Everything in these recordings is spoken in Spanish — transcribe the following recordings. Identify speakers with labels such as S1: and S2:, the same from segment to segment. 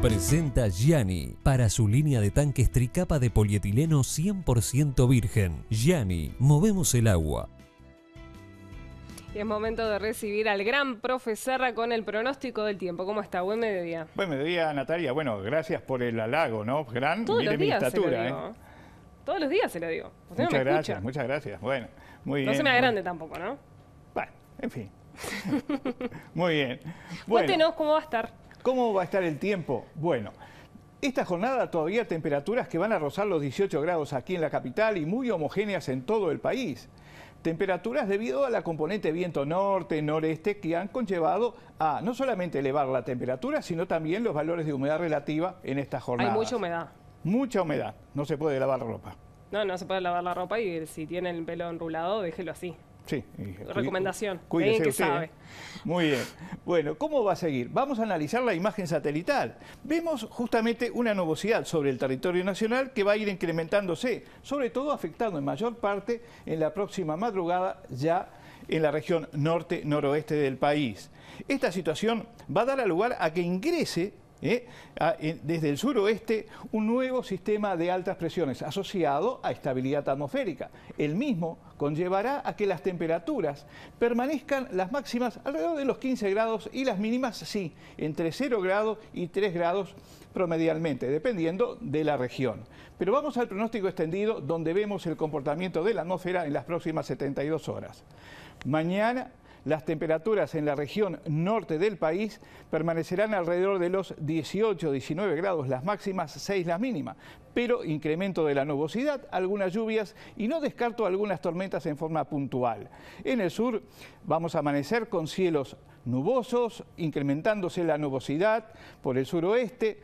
S1: Presenta Gianni para su línea de tanques tricapa de polietileno 100% virgen. Gianni,
S2: movemos el agua.
S1: Y es momento de recibir al gran profe Serra con el pronóstico del tiempo. ¿Cómo está? Buen mediodía.
S2: Buen mediodía, Natalia. Bueno, gracias por el halago, ¿no? Gran, Todos mi estatura, ¿eh?
S1: Todos los días se lo digo. muchas
S2: gracias, muchas gracias. Bueno, muy bien. No se me
S1: agrande grande tampoco, ¿no?
S2: Bueno, en fin. muy bien. Bueno. Cuéntenos
S1: cómo va a estar.
S2: ¿Cómo va a estar el tiempo? Bueno, esta jornada todavía temperaturas que van a rozar los 18 grados aquí en la capital y muy homogéneas en todo el país. Temperaturas debido a la componente viento norte, noreste, que han conllevado a no solamente elevar la temperatura, sino también los valores de humedad relativa en esta jornada. Hay mucha humedad. Mucha humedad. No se puede lavar ropa.
S1: No, no se puede lavar la ropa y si tiene el pelo enrulado, déjelo así. Sí. Recomendación. Cuídese que ¿eh?
S2: Muy bien. Bueno, ¿cómo va a seguir? Vamos a analizar la imagen satelital. Vemos justamente una nubosidad sobre el territorio nacional que va a ir incrementándose, sobre todo afectando en mayor parte en la próxima madrugada ya en la región norte-noroeste del país. Esta situación va a dar lugar a que ingrese ¿Eh? Ah, eh, desde el suroeste un nuevo sistema de altas presiones asociado a estabilidad atmosférica. El mismo conllevará a que las temperaturas permanezcan las máximas alrededor de los 15 grados y las mínimas sí, entre 0 grados y 3 grados promedialmente, dependiendo de la región. Pero vamos al pronóstico extendido donde vemos el comportamiento de la atmósfera en las próximas 72 horas. Mañana las temperaturas en la región norte del país permanecerán alrededor de los 18-19 grados las máximas, 6 las mínimas, pero incremento de la nubosidad, algunas lluvias y no descarto algunas tormentas en forma puntual. En el sur vamos a amanecer con cielos nubosos, incrementándose la nubosidad por el suroeste,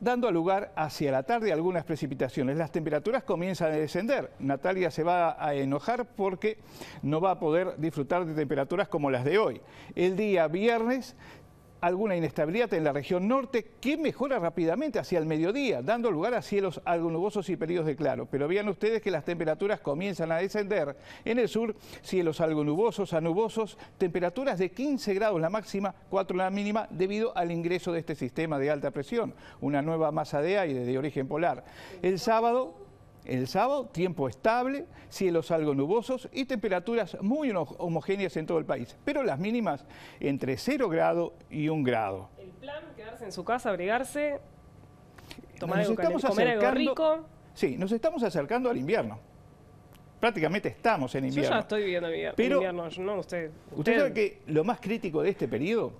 S2: dando lugar hacia la tarde algunas precipitaciones. Las temperaturas comienzan a descender. Natalia se va a enojar porque no va a poder disfrutar de temperaturas como las de hoy. El día viernes alguna inestabilidad en la región norte que mejora rápidamente hacia el mediodía, dando lugar a cielos algo nubosos y periodos de claro. Pero vean ustedes que las temperaturas comienzan a descender. En el sur, cielos algo nubosos anubosos, temperaturas de 15 grados la máxima, 4 la mínima, debido al ingreso de este sistema de alta presión, una nueva masa de aire de origen polar. El sábado el sábado, tiempo estable, cielos algo nubosos y temperaturas muy homogéneas en todo el país, pero las mínimas entre 0 grado y un grado. ¿El
S1: plan? ¿Quedarse en su casa, abrigarse?
S2: ¿Tomar nos algo, comer algo rico? Sí, nos estamos acercando al invierno. Prácticamente estamos en invierno. Yo ya estoy
S1: viviendo invierno, pero invierno no Usted, usted sabe que
S2: lo más crítico de este periodo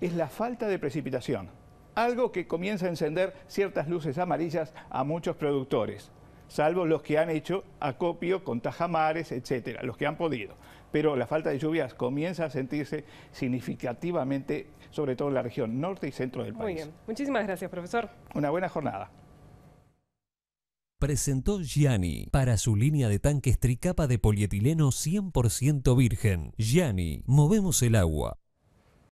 S2: es la falta de precipitación, algo que comienza a encender ciertas luces amarillas a muchos productores salvo los que han hecho acopio con tajamares, etcétera, los que han podido. Pero la falta de lluvias comienza a sentirse significativamente, sobre todo en la región norte y centro del país. Muy bien.
S1: Muchísimas gracias, profesor.
S2: Una buena jornada.
S1: Presentó Gianni para su línea de tanques tricapa de polietileno 100% virgen. Gianni, movemos el agua.